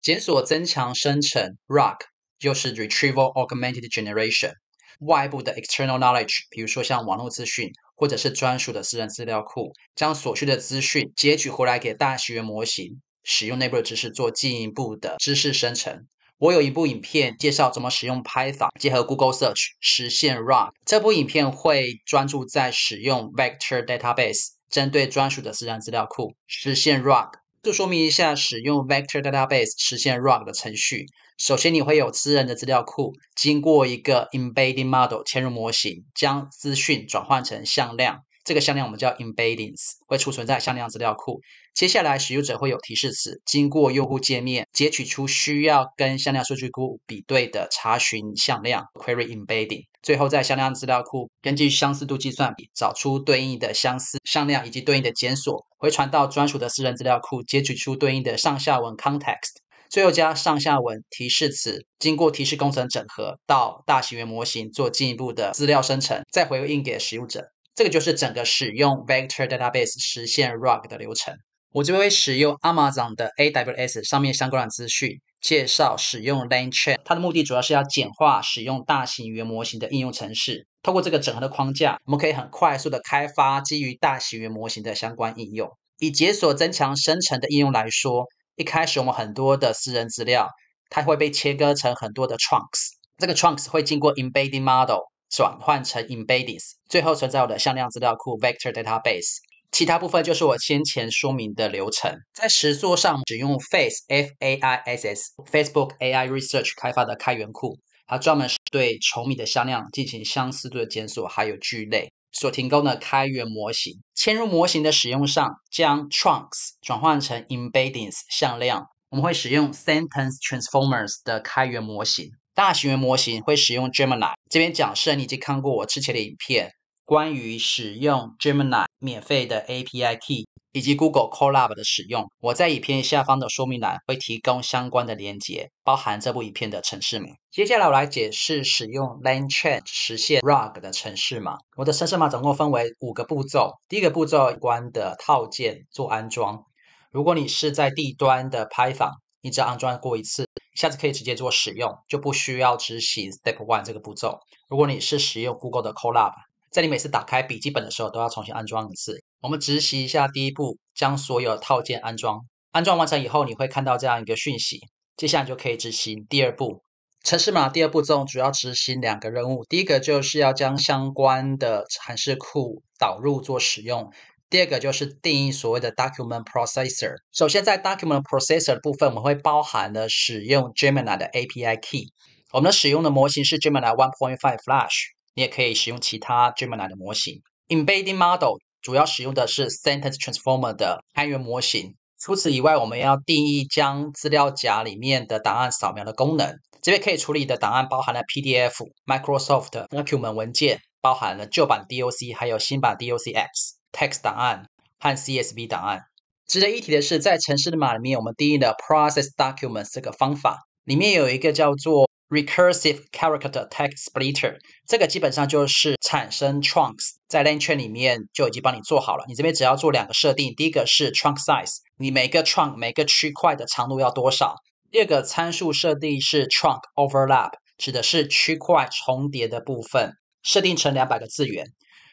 检索增强生成 （RAG） 就是 Retrieval Augmented Generation，外部的 external knowledge，比如说像网络资讯，或者是专属的私人资料库，将所需的资讯截取回来给大学元模型，使用内部的知识做进一步的知识生成。我有一部影片介绍怎么使用 Python 结合 Google Search 实现 RAG，这部影片会专注在使用 Vector Database 针对专属的私人资料库实现 RAG。就说明一下使用 Vector Database 实现 r o g 的程序。首先，你会有私人的资料库，经过一个 Embedding Model 嵌入模型，将资讯转换成向量。这个向量我们叫 embeddings，会储存在向量资料库。接下来，使用者会有提示词，经过用户界面截取出需要跟向量数据库比对的查询向量 query embedding。最后，在向量资料库根据相似度计算，找出对应的相似向量以及对应的检索，回传到专属的私人资料库，截取出对应的上下文 context。最后加上下文提示词，经过提示工程整合到大型元模型做进一步的资料生成，再回应给使用者。这个就是整个使用 Vector Database 实现 r u g 的流程。我就会使用 Amazon 的 AWS 上面相关的资讯介绍使用 l a n e c h a i n 它的目的主要是要简化使用大型语言模型的应用程式。透过这个整合的框架，我们可以很快速的开发基于大型语言模型的相关应用。以解锁增强生成的应用来说，一开始我们很多的私人资料，它会被切割成很多的 t r u n k s 这个 t r u n k s 会经过 Embedding Model。转换成 embeddings，最后存在我的向量资料库 vector database。其他部分就是我先前说明的流程。在实作上，使用 Face F A I S S Facebook AI Research 开发的开源库，它专门是对稠米的向量进行相似度的检索还有聚类。所提供的开源模型，嵌入模型的使用上，将 trunks 转换成 embeddings 向量，我们会使用 Sentence Transformers 的开源模型。大型语模型会使用 Gemini。这边假设你已经看过我之前的影片，关于使用 Gemini 免费的 API Key 以及 Google Colab 的使用，我在影片下方的说明栏会提供相关的连接，包含这部影片的城市名。接下来我来解释使用 LangChain 实现 RAG 的城市码。我的城市码总共分为五个步骤，第一个步骤关的套件做安装。如果你是在地端的拍房，你只安装过一次。下次可以直接做使用，就不需要执行 Step One 这个步骤。如果你是使用 Google 的 Colab，在你每次打开笔记本的时候都要重新安装一次。我们执行一下第一步，将所有套件安装。安装完成以后，你会看到这样一个讯息，接下来就可以执行第二步。程式码第二步中主要执行两个任务，第一个就是要将相关的函数库导入做使用。第二个就是定义所谓的 Document Processor。首先，在 Document Processor 部分，我们会包含了使用 Gemini 的 API Key。我们使用的模型是 Gemini 1.5 Flash，你也可以使用其他 Gemini 的模型。Embedding Model 主要使用的是 Sentence Transformer 的开源模型。除此以外，我们要定义将资料夹里面的档案扫描的功能。这边可以处理的档案包含了 PDF、Microsoft Document 文件，包含了旧版 DOC 还有新版 DOCX。Text 档案和 CSV 档案。值得一提的是，在城市的码里面，我们定义了 process documents 这个方法，里面有一个叫做 recursive character text splitter。这个基本上就是产生 trunks，在链圈里面就已经帮你做好了。你这边只要做两个设定：第一个是 trunk size，你每个 trunk 每个区块的长度要多少；第二个参数设定是 trunk overlap，指的是区块重叠的部分，设定成两百个字元。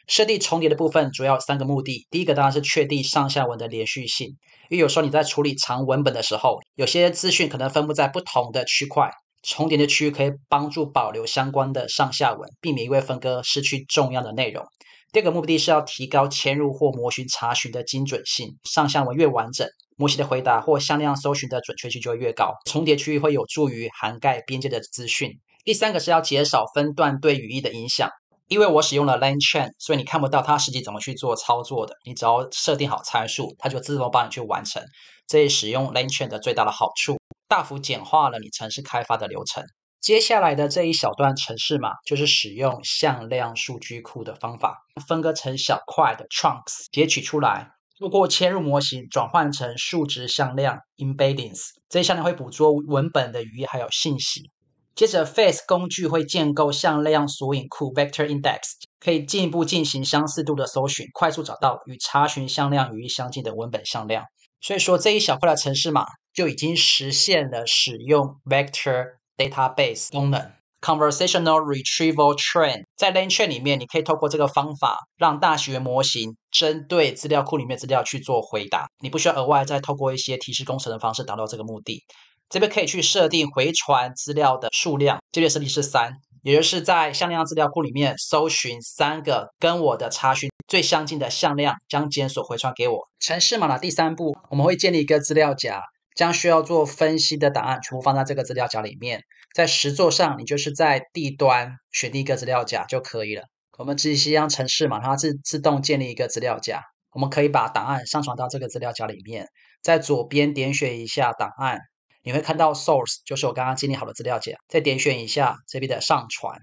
设定重叠的部分主要三个目的：第一个当然是确定上下文的连续性，因为有时候你在处理长文本的时候，有些资讯可能分布在不同的区块，重叠的区域可以帮助保留相关的上下文，避免因为分割失去重要的内容。第二个目的是要提高嵌入或模型查询的精准性，上下文越完整，模型的回答或向量搜寻的准确性就会越高，重叠区域会有助于涵盖边界的资讯。第三个是要减少分段对语义的影响。因为我使用了 l a n c h a i n 所以你看不到它实际怎么去做操作的。你只要设定好参数，它就自动帮你去完成。这是使用 l a n c h a i n 的最大的好处，大幅简化了你城市开发的流程。接下来的这一小段城市嘛，就是使用向量数据库的方法，分割成小块的 chunks，截取出来，透过嵌入模型转换成数值向量 embeddings。这一项呢，会捕捉文本的语义还有信息。接着 f a c e 工具会建构向量索引库 （Vector Index），可以进一步进行相似度的搜寻，快速找到与查询向量语义相近的文本向量。所以说这一小块的程式码就已经实现了使用 Vector Database 功能 （Conversational Retrieval Train）。在 l a n e t r a i n 里面，你可以透过这个方法让大学模型针对资料库里面资料去做回答，你不需要额外再透过一些提示工程的方式达到这个目的。这边可以去设定回传资料的数量，这边设定是三，也就是在向量资料库里面搜寻三个跟我的查询最相近的向量，将检索回传给我。城市码的第三步，我们会建立一个资料夹，将需要做分析的档案全部放在这个资料夹里面。在实作上，你就是在 D 端选定一个资料夹就可以了。我们直接将城市码它自自动建立一个资料夹，我们可以把档案上传到这个资料夹里面，在左边点选一下档案。你会看到 source 就是我刚刚建立好的资料夹，再点选一下这边的上传，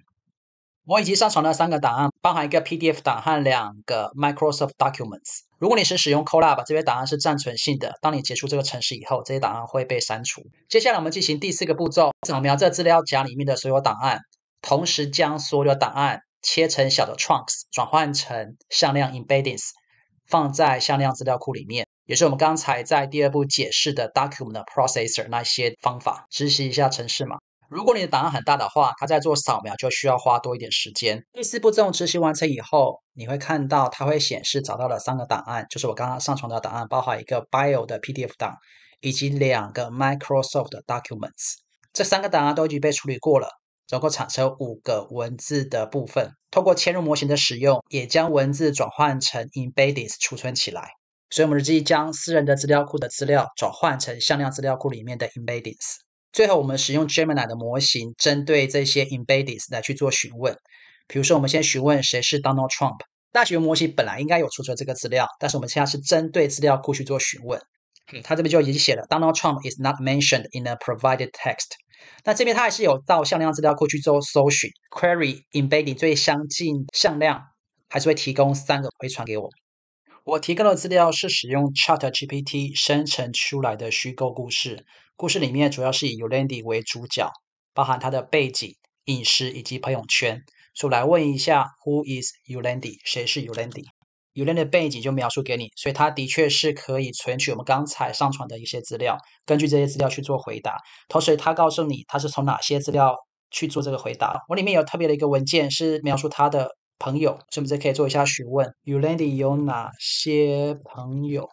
我已经上传了三个档案，包含一个 PDF 档和两个 Microsoft Documents。如果你是使用 Colab，这些档案是暂存性的，当你结束这个程式以后，这些档案会被删除。接下来我们进行第四个步骤，扫描这资料夹里面的所有档案，同时将所有档案切成小的 trunks，转换成向量 embeddings，放在向量资料库里面。也是我们刚才在第二步解释的 Document Processor 那些方法，执行一下程式嘛。如果你的档案很大的话，它在做扫描就需要花多一点时间。第四步，这种执行完成以后，你会看到它会显示找到了三个档案，就是我刚刚上传的档案，包含一个 Bio 的 PDF 档，以及两个 Microsoft Documents。这三个档案都已经被处理过了，总共产生五个文字的部分，通过嵌入模型的使用，也将文字转换成 Embeddings 存起来。所以，我们直接将私人的资料库的资料转换成向量资料库里面的 embeddings。最后，我们使用 Gemini 的模型针对这些 embeddings 来去做询问。比如说，我们先询问谁是 Donald Trump。大学模型本来应该有储存这个资料，但是我们现在是针对资料库去做询问。它这边就已经写了 Donald Trump is not mentioned in the provided text。那这边它还是有到向量资料库去做搜寻，query embedding 最相近向量，还是会提供三个回传给我。我提供的资料是使用 Chat GPT 生成出来的虚构故事，故事里面主要是以 Yulandi 为主角，包含他的背景、饮食以及朋友圈。我来问一下，Who is Yulandi？谁是 Yulandi？Yulandi 背景就描述给你，所以他的确是可以存取我们刚才上传的一些资料，根据这些资料去做回答。同时，他告诉你他是从哪些资料去做这个回答。我里面有特别的一个文件是描述他的。朋友，是不是可以做一下询问？Ulandy 有哪些朋友？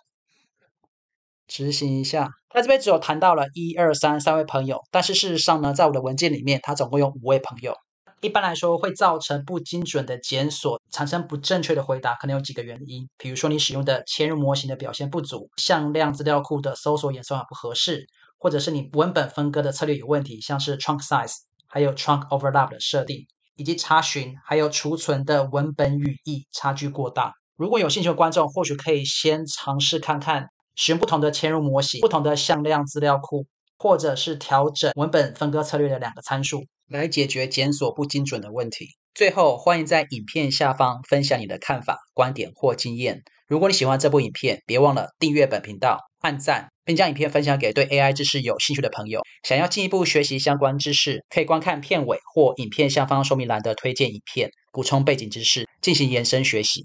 执行一下，他这边只有谈到了一二三三位朋友，但是事实上呢，在我的文件里面，他总共有五位朋友。一般来说，会造成不精准的检索，产生不正确的回答，可能有几个原因，比如说你使用的嵌入模型的表现不足，向量资料库的搜索演算法不合适，或者是你文本分割的策略有问题，像是 trunk size，还有 trunk overlap 的设定。以及查询还有储存的文本语义差距过大。如果有兴趣的观众，或许可以先尝试看看，使用不同的嵌入模型、不同的向量资料库，或者是调整文本分割策略的两个参数，来解决检索不精准的问题。最后，欢迎在影片下方分享你的看法、观点或经验。如果你喜欢这部影片，别忘了订阅本频道、按赞。并将影片分享给对 AI 知识有兴趣的朋友。想要进一步学习相关知识，可以观看片尾或影片下方说明栏的推荐影片，补充背景知识，进行延伸学习。